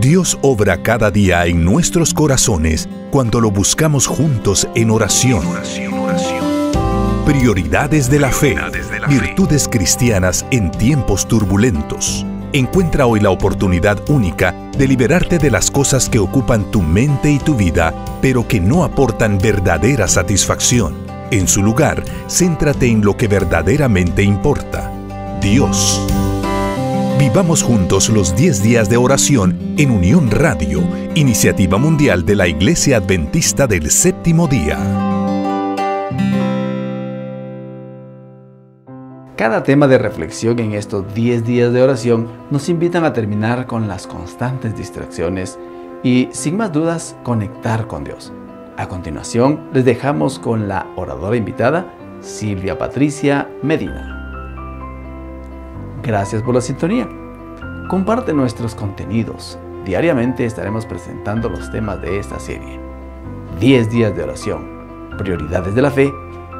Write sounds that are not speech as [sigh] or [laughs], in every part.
Dios obra cada día en nuestros corazones cuando lo buscamos juntos en oración. Prioridades de la fe. Virtudes cristianas en tiempos turbulentos. Encuentra hoy la oportunidad única de liberarte de las cosas que ocupan tu mente y tu vida, pero que no aportan verdadera satisfacción. En su lugar, céntrate en lo que verdaderamente importa. Dios. Vivamos juntos los 10 días de oración en Unión Radio, iniciativa mundial de la Iglesia Adventista del Séptimo Día. Cada tema de reflexión en estos 10 días de oración nos invitan a terminar con las constantes distracciones y, sin más dudas, conectar con Dios. A continuación, les dejamos con la oradora invitada, Silvia Patricia Medina. Gracias por la sintonía. Comparte nuestros contenidos. Diariamente estaremos presentando los temas de esta serie. 10 días de oración. Prioridades de la fe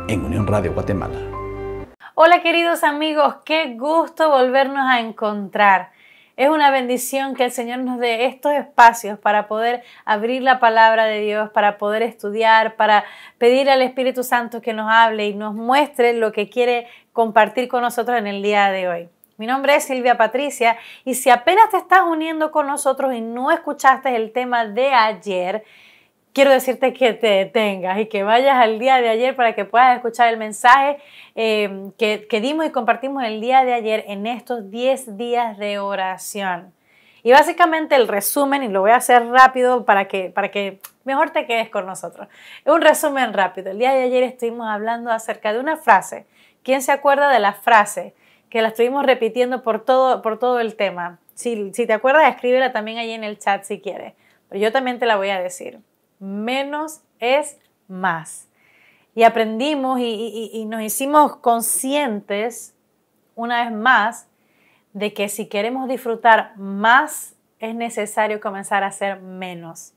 en Unión Radio Guatemala. Hola queridos amigos, qué gusto volvernos a encontrar. Es una bendición que el Señor nos dé estos espacios para poder abrir la palabra de Dios, para poder estudiar, para pedir al Espíritu Santo que nos hable y nos muestre lo que quiere compartir con nosotros en el día de hoy. Mi nombre es Silvia Patricia y si apenas te estás uniendo con nosotros y no escuchaste el tema de ayer, quiero decirte que te detengas y que vayas al día de ayer para que puedas escuchar el mensaje em, que, dimos y compartimos el día de ayer en estos 10 días de oración. Y básicamente el resumen, y lo voy a hacer rápido para que, para que mejor te quedes con nosotros. Un resumen rápido. El día de ayer estuvimos hablando acerca de una frase. ¿Quién se acuerda de la frase? que la estuvimos repitiendo por todo, por todo el tema. Si, te acuerdas, escríbela también ahí en el chat si quieres. Pero yo también te la voy a decir. Menos es más. Y aprendimos y nos hicimos conscientes, una vez más, de que si queremos disfrutar más, es necesario comenzar a hacer menos.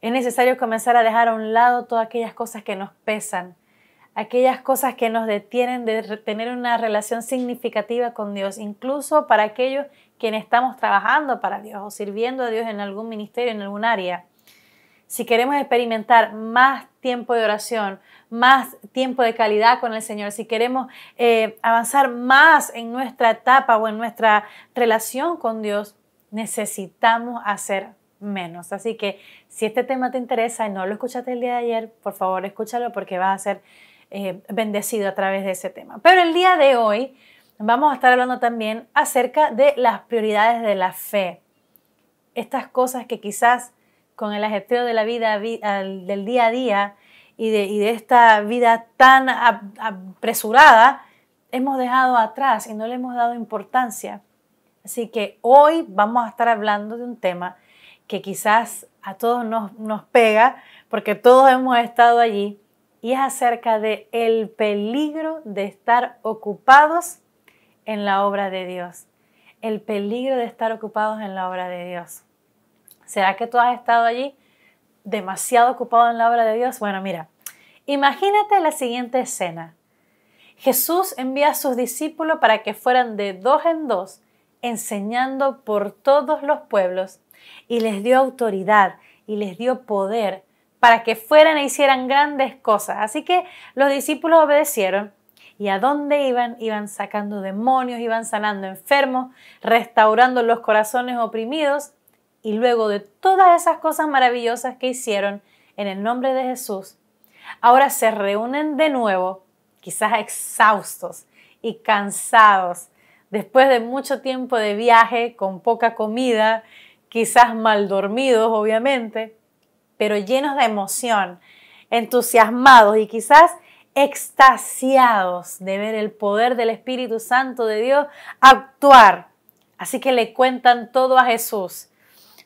Es necesario comenzar a dejar a un lado todas aquellas cosas que nos pesan, aquellas cosas que nos detienen de tener una relación significativa con Dios, incluso para aquellos quienes estamos trabajando para Dios o sirviendo a Dios en algún ministerio, en algún área. Si queremos experimentar más tiempo de oración, más tiempo de calidad con el Señor, si queremos eh, avanzar más en nuestra etapa o en nuestra relación con Dios, necesitamos hacer menos. Así que si este tema te interesa y no lo escuchaste el día de ayer, por favor escúchalo porque va a ser eh, bendecido a través de ese tema. Pero el día de hoy vamos a estar hablando también acerca de las prioridades de la fe. Estas cosas que quizás con el ajetreo de la vida del día a día y de, esta vida tan apresurada, hemos dejado atrás y no le hemos dado importancia. Así que hoy vamos a estar hablando de un tema que quizás a todos nos pega, porque todos hemos estado allí y es acerca de el peligro de estar ocupados en la obra de Dios. El peligro de estar ocupados en la obra de Dios. ¿Será que tú has estado allí demasiado ocupado en la obra de Dios? Bueno, mira, imagínate la siguiente escena. Jesús envía a sus discípulos para que fueran de dos en dos, enseñando por todos los pueblos, y les dio autoridad y les dio poder para que fueran e hicieran grandes cosas. Así que los discípulos obedecieron y a dónde iban, iban sacando demonios, iban sanando enfermos, restaurando los corazones oprimidos y luego de todas esas cosas maravillosas que hicieron en el nombre de Jesús, ahora se reúnen de nuevo, quizás exhaustos y cansados, después de mucho tiempo de viaje, con poca comida, quizás mal dormidos, obviamente, pero llenos de emoción, entusiasmados y quizás extasiados de ver el poder del Espíritu Santo de Dios actuar. Así que le cuentan todo a Jesús,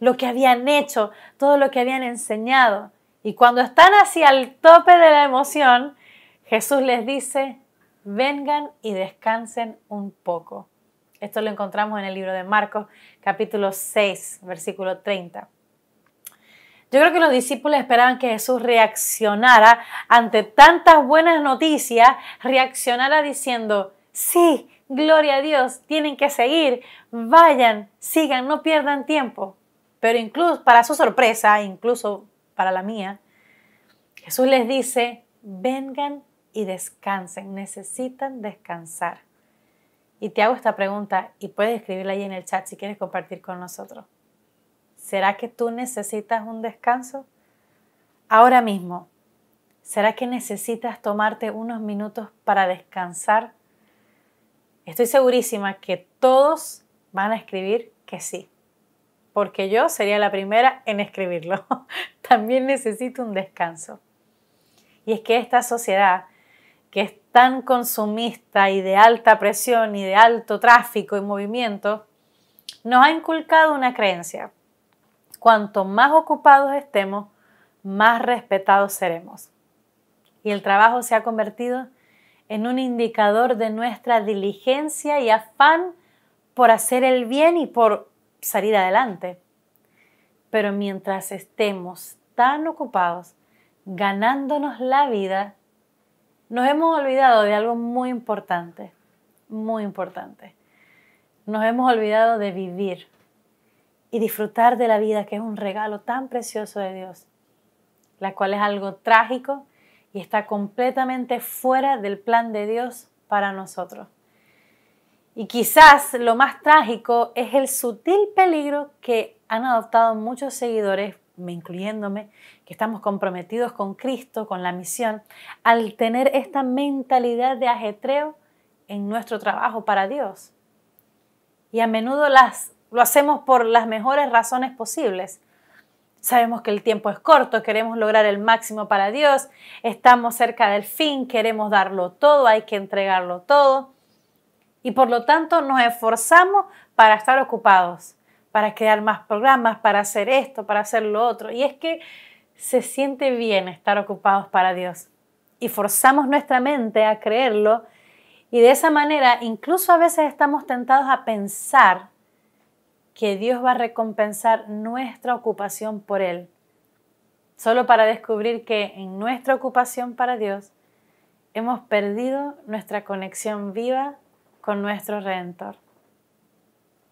lo que habían hecho, todo lo que habían enseñado. Y cuando están hacia el tope de la emoción, Jesús les dice, vengan y descansen un poco. Esto lo encontramos en el libro de Marcos, capítulo 6, versículo 30. Yo creo que los discípulos esperaban que Jesús reaccionara ante tantas buenas noticias, reaccionara diciendo, sí, gloria a Dios, tienen que seguir, vayan, sigan, no pierdan tiempo. Pero incluso para su sorpresa, incluso para la mía, Jesús les dice, vengan y descansen, necesitan descansar. Y te hago esta pregunta y puedes escribirla ahí en el chat si quieres compartir con nosotros. ¿Será que tú necesitas un descanso? Ahora mismo, ¿será que necesitas tomarte unos minutos para descansar? Estoy segurísima que todos van a escribir que sí, porque yo sería la primera en escribirlo. [laughs] También necesito un descanso. Y es que esta sociedad que es tan consumista y de alta presión y de alto tráfico y movimiento, nos ha inculcado una creencia Cuanto más ocupados estemos, más respetados seremos. Y el trabajo se ha convertido en un indicador de nuestra diligencia y afán por hacer el bien y por salir adelante. Pero mientras estemos tan ocupados ganándonos la vida, nos hemos olvidado de algo muy importante, muy importante. Nos hemos olvidado de vivir disfrutar de la vida, que es un regalo tan precioso de Dios, la cual es algo trágico y está completamente fuera del plan de Dios para nosotros. Y quizás lo más trágico es el sutil peligro que han adoptado muchos seguidores, me incluyéndome, que estamos comprometidos con Cristo, con la misión, al tener esta mentalidad de ajetreo en nuestro trabajo para Dios. Y a menudo las lo hacemos por las mejores razones posibles. Sabemos que el tiempo es corto, queremos lograr el máximo para Dios, estamos cerca del fin, queremos darlo todo, hay que entregarlo todo. Y por lo tanto nos esforzamos para estar ocupados, para crear más programas, para hacer esto, para hacer lo otro. Y es que se siente bien estar ocupados para Dios. Y forzamos nuestra mente a creerlo. Y de esa manera incluso a veces estamos tentados a pensar que Dios va a recompensar nuestra ocupación por Él. Solo para descubrir que en nuestra ocupación para Dios hemos perdido nuestra conexión viva con nuestro Redentor.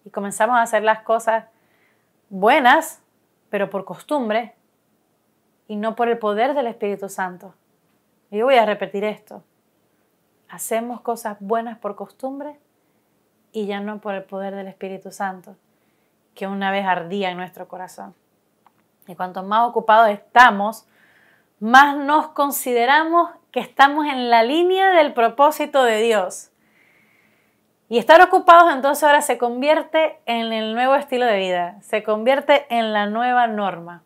Y comenzamos a hacer las cosas buenas, pero por costumbre y no por el poder del Espíritu Santo. Y yo voy a repetir esto. Hacemos cosas buenas por costumbre y ya no por el poder del Espíritu Santo que una vez ardía en nuestro corazón. Y cuanto más ocupados estamos, más nos consideramos que estamos en la línea del propósito de Dios. Y estar ocupados entonces ahora se convierte en el nuevo estilo de vida, se convierte en la nueva norma.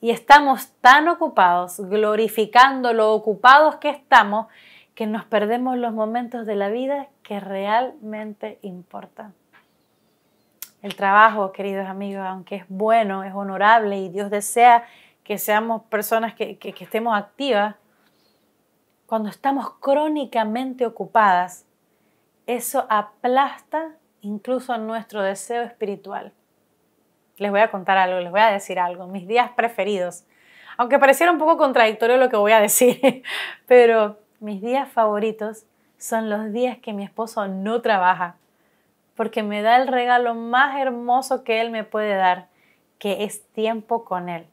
Y estamos tan ocupados, glorificando lo ocupados que estamos, que nos perdemos los momentos de la vida que realmente importan. El trabajo, queridos amigos, aunque es bueno, es honorable y Dios desea que seamos personas que, estemos activas, cuando estamos crónicamente ocupadas, eso aplasta incluso nuestro deseo espiritual. Les voy a contar algo, les voy a decir algo, mis días preferidos, aunque pareciera un poco contradictorio lo que voy a decir, [laughs] pero mis días favoritos son los días que mi esposo no trabaja porque me da el regalo más hermoso que Él me puede dar, que es tiempo con Él.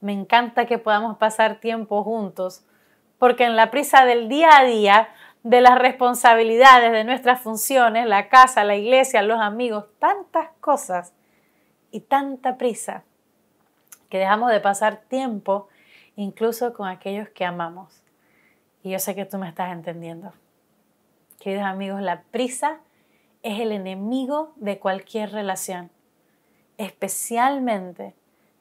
Me encanta que podamos pasar tiempo juntos, porque en la prisa del día a día, de las responsabilidades, de nuestras funciones, la casa, la iglesia, los amigos, tantas cosas y tanta prisa, que dejamos de pasar tiempo incluso con aquellos que amamos. Y yo sé que tú me estás entendiendo. Queridos amigos, la prisa es el enemigo de cualquier relación, especialmente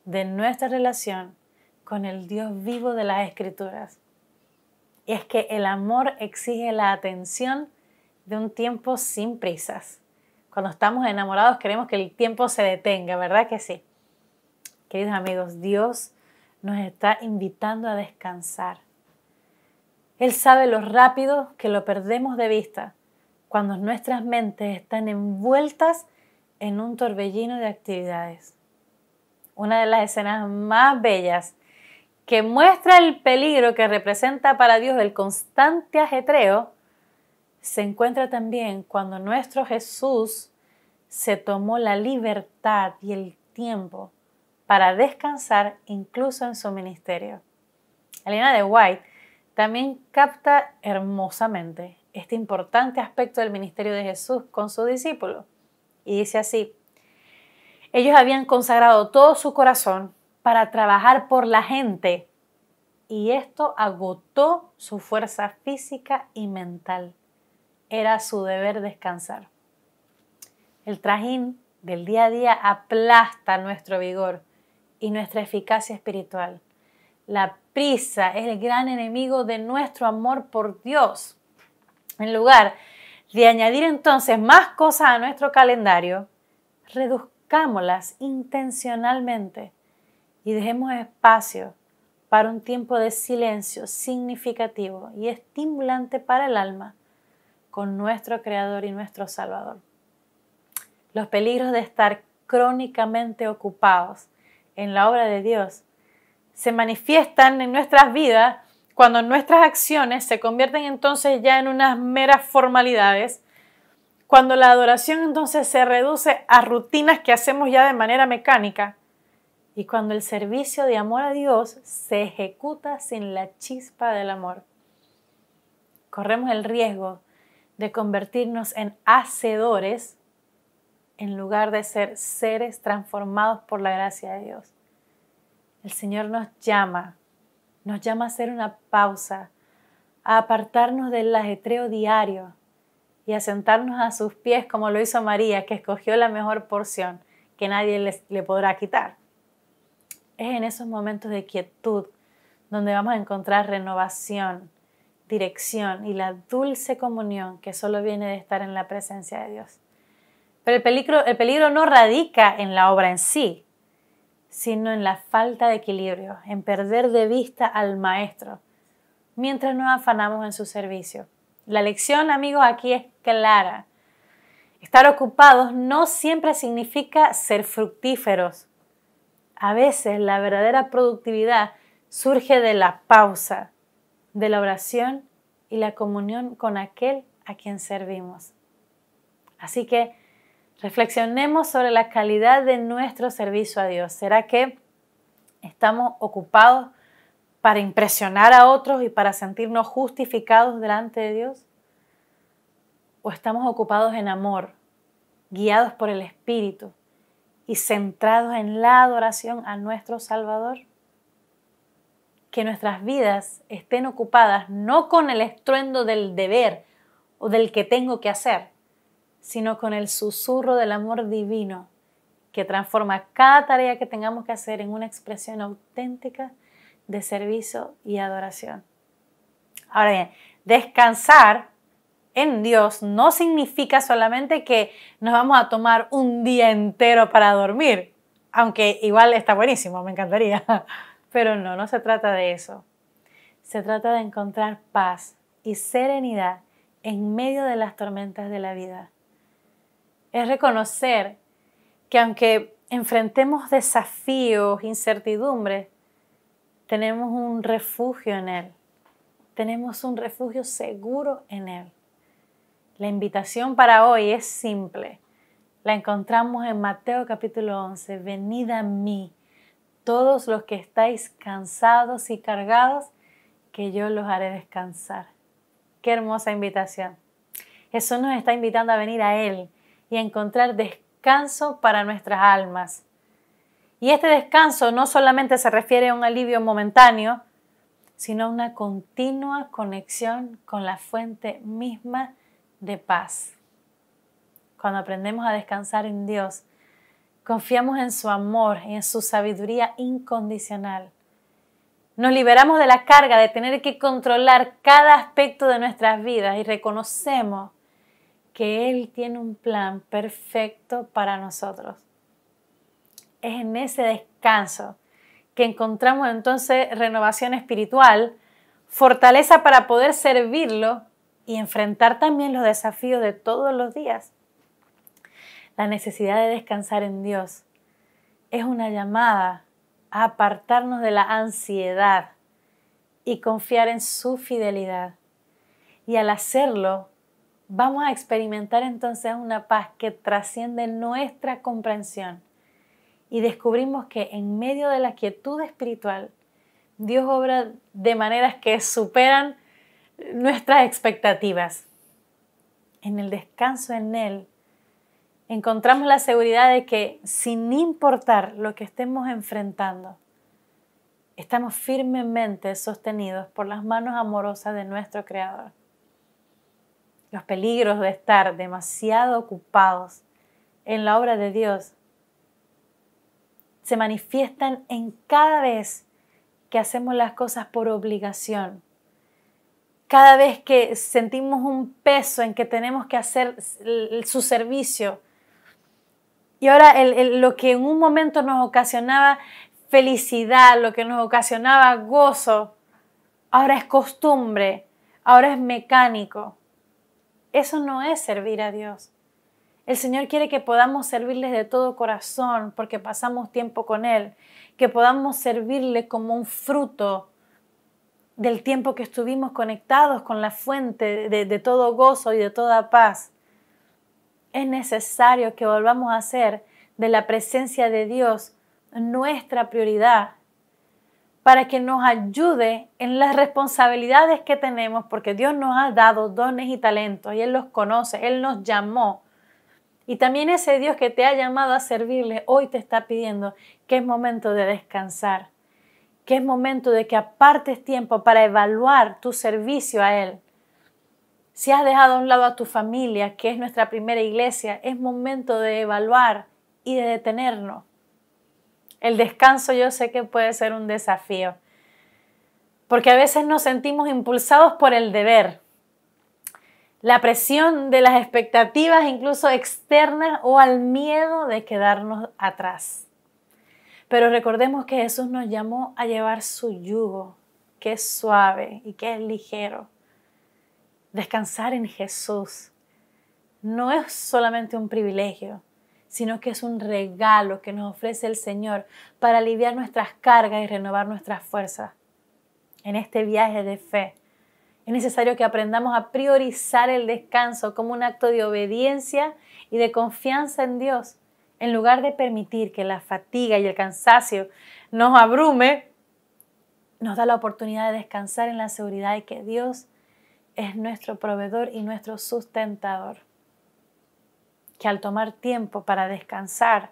de nuestra relación con el Dios vivo de las Escrituras. Y es que el amor exige la atención de un tiempo sin prisas. Cuando estamos enamorados queremos que el tiempo se detenga, ¿verdad que sí? Queridos amigos, Dios nos está invitando a descansar. Él sabe lo rápido que lo perdemos de vista cuando nuestras mentes están envueltas en un torbellino de actividades. Una de las escenas más bellas que muestra el peligro que representa para Dios el constante ajetreo, se encuentra también cuando nuestro Jesús se tomó la libertad y el tiempo para descansar incluso en su ministerio. Elena de White también capta hermosamente este importante aspecto del ministerio de Jesús con sus discípulos. Y dice así, ellos habían consagrado todo su corazón para trabajar por la gente y esto agotó su fuerza física y mental. Era su deber descansar. El trajín del día a día aplasta nuestro vigor y nuestra eficacia espiritual. La prisa es el gran enemigo de nuestro amor por Dios. En lugar de añadir entonces más cosas a nuestro calendario, reduzcámoslas intencionalmente y dejemos espacio para un tiempo de silencio significativo y estimulante para el alma con nuestro Creador y nuestro Salvador. Los peligros de estar crónicamente ocupados en la obra de Dios se manifiestan en nuestras vidas cuando nuestras acciones se convierten entonces ya en unas meras formalidades, cuando la adoración entonces se reduce a rutinas que hacemos ya de manera mecánica, y cuando el servicio de amor a Dios se ejecuta sin la chispa del amor. Corremos el riesgo de convertirnos en hacedores en lugar de ser seres transformados por la gracia de Dios. El Señor nos llama nos llama a hacer una pausa, a apartarnos del ajetreo diario y a sentarnos a sus pies como lo hizo María, que escogió la mejor porción que nadie le podrá quitar. Es en esos momentos de quietud donde vamos a encontrar renovación, dirección y la dulce comunión que solo viene de estar en la presencia de Dios. Pero el peligro no radica en la obra en sí, sino en la falta de equilibrio, en perder de vista al maestro, mientras nos afanamos en su servicio. La lección, amigos, aquí es clara. Estar ocupados no siempre significa ser fructíferos. A veces la verdadera productividad surge de la pausa, de la oración y la comunión con aquel a quien servimos. Así que Reflexionemos sobre la calidad de nuestro servicio a Dios. ¿Será que estamos ocupados para impresionar a otros y para sentirnos justificados delante de Dios? ¿O estamos ocupados en amor, guiados por el Espíritu y centrados en la adoración a nuestro Salvador? Que nuestras vidas estén ocupadas no con el estruendo del deber o del que tengo que hacer, sino con el susurro del amor divino que transforma cada tarea que tengamos que hacer en una expresión auténtica de servicio y adoración. Ahora bien, descansar en Dios no significa solamente que nos vamos a tomar un día entero para dormir, aunque igual está buenísimo, me encantaría, [laughs] pero no, no se trata de eso. Se trata de encontrar paz y serenidad en medio de las tormentas de la vida es reconocer que aunque enfrentemos desafíos, incertidumbres, tenemos un refugio en Él. Tenemos un refugio seguro en Él. La invitación para hoy es simple. La encontramos en Mateo capítulo 11. Venid a mí, todos los que estáis cansados y cargados, que yo los haré descansar. Qué hermosa invitación. Jesús nos está invitando a venir a Él, y encontrar descanso para nuestras almas. Y este descanso no solamente se refiere a un alivio momentáneo, sino a una continua conexión con la fuente misma de paz. Cuando aprendemos a descansar en Dios, confiamos en su amor y en su sabiduría incondicional. Nos liberamos de la carga de tener que controlar cada aspecto de nuestras vidas y reconocemos que Él tiene un plan perfecto para nosotros. Es en ese descanso que encontramos entonces renovación espiritual, fortaleza para poder servirlo y enfrentar también los desafíos de todos los días. La necesidad de descansar en Dios es una llamada a apartarnos de la ansiedad y confiar en su fidelidad. Y al hacerlo, Vamos a experimentar entonces una paz que trasciende nuestra comprensión y descubrimos que en medio de la quietud espiritual, Dios obra de maneras que superan nuestras expectativas. En el descanso en Él encontramos la seguridad de que sin importar lo que estemos enfrentando, estamos firmemente sostenidos por las manos amorosas de nuestro Creador los peligros de estar demasiado ocupados en la obra de Dios se manifiestan en cada vez que hacemos las cosas por obligación, cada vez que sentimos un peso en que tenemos que hacer su servicio. Y ahora lo que en un momento nos ocasionaba felicidad, lo que nos ocasionaba gozo, ahora es costumbre, ahora es mecánico. Eso no es servir a Dios. El Señor quiere que podamos servirle de todo corazón porque pasamos tiempo con Él, que podamos servirle como un fruto del tiempo que estuvimos conectados con la fuente de, de, todo gozo y de toda paz. Es necesario que volvamos a hacer de la presencia de Dios nuestra prioridad para que nos ayude en las responsabilidades que tenemos, porque Dios nos ha dado dones y talentos y Él los conoce, Él nos llamó. Y también ese Dios que te ha llamado a servirle hoy te está pidiendo que es momento de descansar, que es momento de que apartes tiempo para evaluar tu servicio a Él. Si has dejado a un lado a tu familia, que es nuestra primera iglesia, es momento de evaluar y de detenernos el descanso yo sé que puede ser un desafío, porque a veces nos sentimos impulsados por el deber, la presión de las expectativas incluso externas o al miedo de quedarnos atrás. Pero recordemos que Jesús nos llamó a llevar su yugo, que es suave y que es ligero. Descansar en Jesús no es solamente un privilegio, sino que es un regalo que nos ofrece el Señor para aliviar nuestras cargas y renovar nuestras fuerzas. En este viaje de fe es necesario que aprendamos a priorizar el descanso como un acto de obediencia y de confianza en Dios, en lugar de permitir que la fatiga y el cansancio nos abrume, nos da la oportunidad de descansar en la seguridad de que Dios es nuestro proveedor y nuestro sustentador que al tomar tiempo para descansar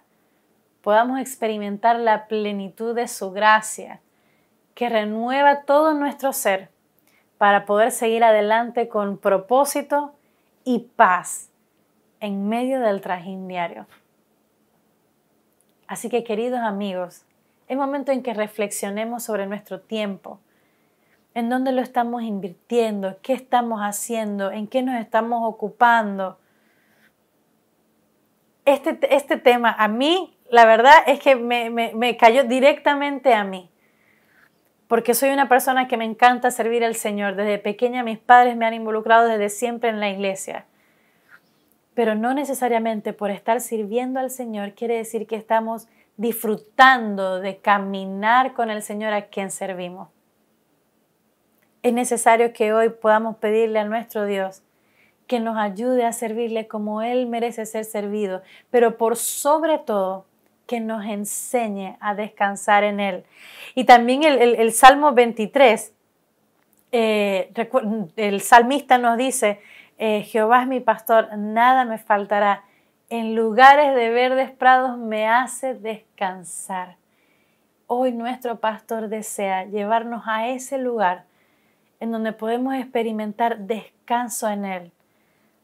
podamos experimentar la plenitud de su gracia, que renueva todo nuestro ser para poder seguir adelante con propósito y paz en medio del trajín diario. Así que queridos amigos, es momento en que reflexionemos sobre nuestro tiempo, en dónde lo estamos invirtiendo, qué estamos haciendo, en qué nos estamos ocupando este, este, tema a mí, la verdad es que me, me cayó directamente a mí porque soy una persona que me encanta servir al Señor. Desde pequeña mis padres me han involucrado desde siempre en la iglesia. Pero no necesariamente por estar sirviendo al Señor quiere decir que estamos disfrutando de caminar con el Señor a quien servimos. Es necesario que hoy podamos pedirle a nuestro Dios que nos ayude a servirle como Él merece ser servido, pero por sobre todo que nos enseñe a descansar en Él. Y también el, Salmo 23, eh, el salmista nos dice, eh, Jehová es mi pastor, nada me faltará, en lugares de verdes prados me hace descansar. Hoy nuestro pastor desea llevarnos a ese lugar en donde podemos experimentar descanso en Él,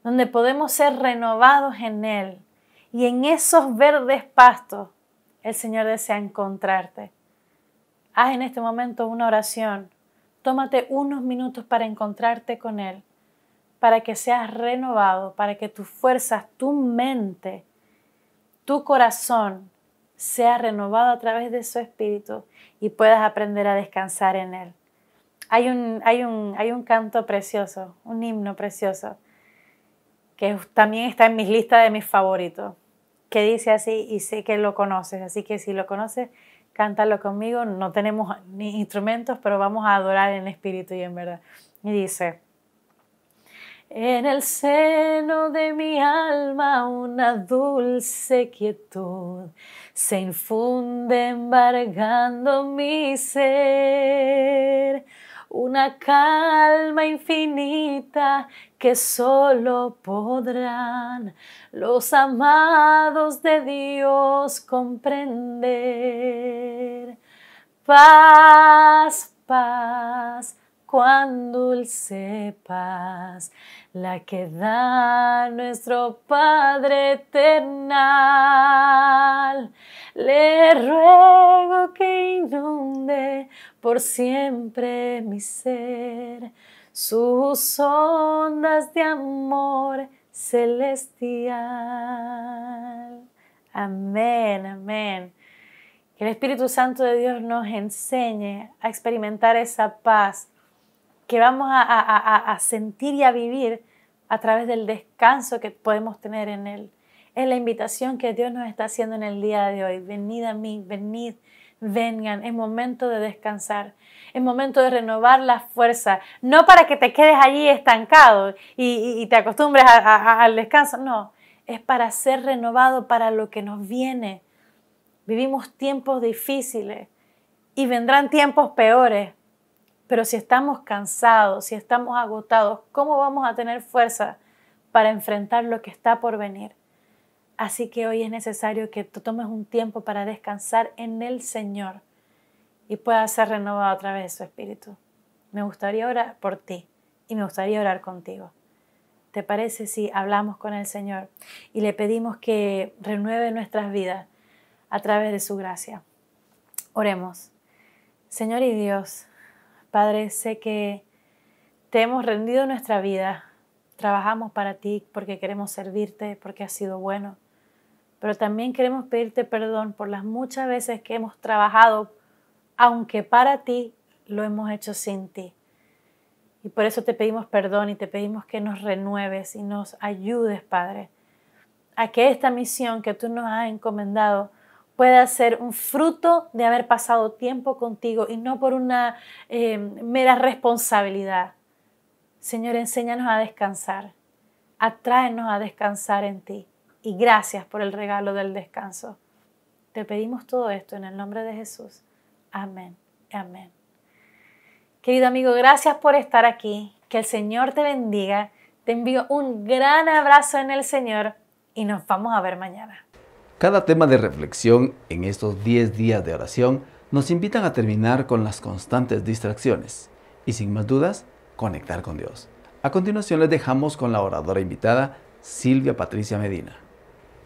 donde podemos ser renovados en Él. Y en esos verdes pastos el Señor desea encontrarte. Haz en este momento una oración. Tómate unos minutos para encontrarte con Él, para que seas renovado, para que tus fuerzas, tu mente, tu corazón sea renovado a través de su espíritu y puedas aprender a descansar en Él. Hay un, hay un, hay un canto precioso, un himno precioso que también está en mis listas de mis favoritos, que dice así y sé que lo conoces, así que si lo conoces, cántalo conmigo, no tenemos ni instrumentos, pero vamos a adorar en espíritu y en verdad. Y dice, en el seno de mi alma una dulce quietud se infunde embargando mi ser una calma infinita que solo podrán los amados de Dios comprender. Paz, paz, cuán dulce paz la que da nuestro Padre eternal. Le ruego que inunde por siempre mi ser sus ondas de amor celestial. Amén, amén. Que el Espíritu Santo de Dios nos enseñe a experimentar esa paz que vamos a, sentir y a vivir a través del descanso que podemos tener en Él. Es la invitación que Dios nos está haciendo en el día de hoy. Venid a mí, venid, vengan. Es momento de descansar. Es momento de renovar la fuerza. No para que te quedes allí estancado y, te acostumbres al descanso. No, es para ser renovado para lo que nos viene. Vivimos tiempos difíciles y vendrán tiempos peores, pero si estamos cansados, si estamos agotados, ¿cómo vamos a tener fuerza para enfrentar lo que está por venir? Así que hoy es necesario que tú tomes un tiempo para descansar en el Señor y pueda ser renovado otra vez su espíritu. Me gustaría orar por ti y me gustaría orar contigo. ¿Te parece si hablamos con el Señor y le pedimos que renueve nuestras vidas a través de su gracia? Oremos. Señor y Dios, Padre, sé que te hemos rendido nuestra vida, trabajamos para ti porque queremos servirte, porque has sido bueno, pero también queremos pedirte perdón por las muchas veces que hemos trabajado, aunque para ti lo hemos hecho sin ti. Y por eso te pedimos perdón y te pedimos que nos renueves y nos ayudes, Padre, a que esta misión que tú nos has encomendado, pueda ser un fruto de haber pasado tiempo contigo y no por una eh, mera responsabilidad. Señor, enséñanos a descansar, atráenos a descansar en ti y gracias por el regalo del descanso. Te pedimos todo esto en el nombre de Jesús. Amén. Amén. Querido amigo, gracias por estar aquí. Que el Señor te bendiga. Te envío un gran abrazo en el Señor y nos vamos a ver mañana. Cada tema de reflexión en estos 10 días de oración nos invitan a terminar con las constantes distracciones y sin más dudas, conectar con Dios. A continuación les dejamos con la oradora invitada Silvia Patricia Medina.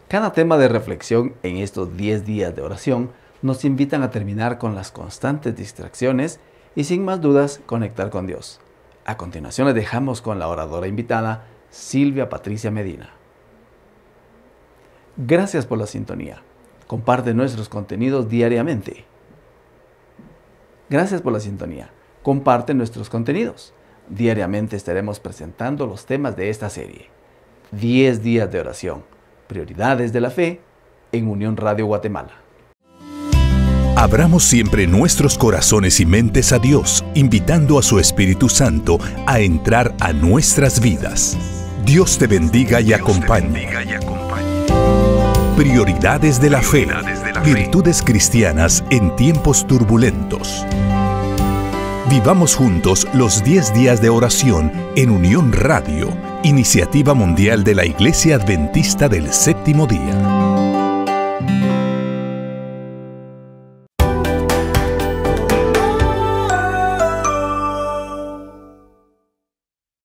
Cada tema de reflexión en estos 10 días de oración nos invitan a terminar con las constantes distracciones y sin más dudas conectar con Dios. A continuación les dejamos con la oradora invitada Silvia Patricia Medina. Gracias por la sintonía. Comparte nuestros contenidos diariamente. Gracias por la sintonía. Comparte nuestros contenidos. Diariamente estaremos presentando los temas de esta serie. 10 días de oración. Prioridades de la fe en Unión Radio Guatemala. Abramos siempre nuestros corazones y mentes a Dios, invitando a su Espíritu Santo a entrar a nuestras vidas. Dios te bendiga y acompañe. Prioridades de la fe. Virtudes cristianas en tiempos turbulentos. Vivamos juntos los 10 días de oración en Unión Radio, Iniciativa Mundial de la Iglesia Adventista del Séptimo Día.